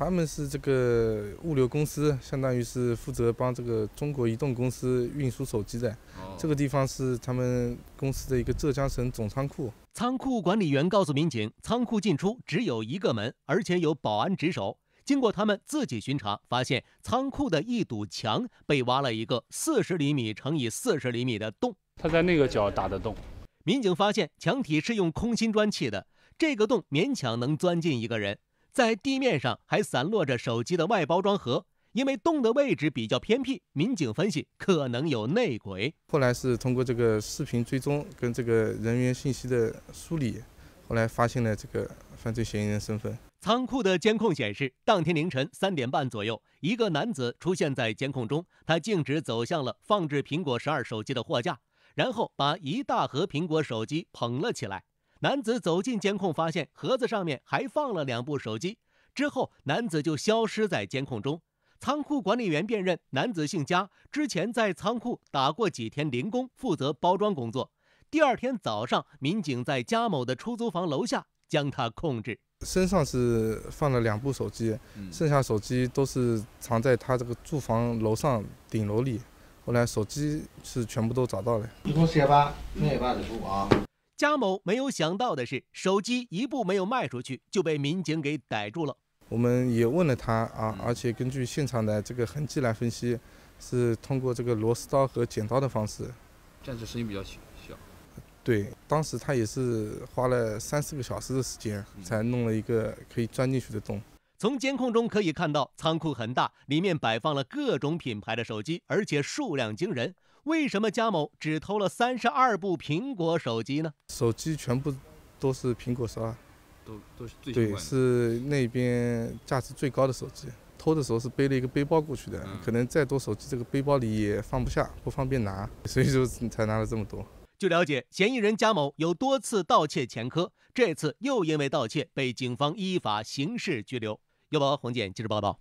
他们是这个物流公司，相当于是负责帮这个中国移动公司运输手机的。这个地方是他们公司的一个浙江省总仓库。仓库管理员告诉民警，仓库进出只有一个门，而且有保安值守。经过他们自己巡查，发现仓库的一堵墙被挖了一个四十厘米乘以四十厘米的洞。他在那个角打的洞。民警发现墙体是用空心砖砌的，这个洞勉强能钻进一个人。在地面上还散落着手机的外包装盒，因为洞的位置比较偏僻，民警分析可能有内鬼。后来是通过这个视频追踪跟这个人员信息的梳理，后来发现了这个犯罪嫌疑人身份。仓库的监控显示，当天凌晨三点半左右，一个男子出现在监控中，他径直走向了放置苹果十二手机的货架，然后把一大盒苹果手机捧了起来。男子走进监控，发现盒子上面还放了两部手机。之后，男子就消失在监控中。仓库管理员辨认男子姓佳，之前在仓库打过几天零工，负责包装工作。第二天早上，民警在佳某的出租房楼下将他控制。身上是放了两部手机，剩下手机都是藏在他这个住房楼上顶楼里。后来手机是全部都找到了。一共三把，那也办得住啊。加某没有想到的是，手机一步没有卖出去，就被民警给逮住了。我们也问了他啊，而且根据现场的这个痕迹来分析，是通过这个螺丝刀和剪刀的方式。这样子声音比较小。对，当时他也是花了三四个小时的时间，才弄了一个可以钻进去的洞。从监控中可以看到，仓库很大，里面摆放了各种品牌的手机，而且数量惊人。为什么家某只偷了三十二部苹果手机呢？手机全部都是苹果十二，都都是最新的，对，是那边价值最高的手机。偷的时候是背了一个背包过去的，可能再多手机这个背包里也放不下，不方便拿，所以说才拿了这么多。据了解，嫌疑人加某有多次盗窃前科，这次又因为盗窃被警方依法刑事拘留。央黄姐接着报道。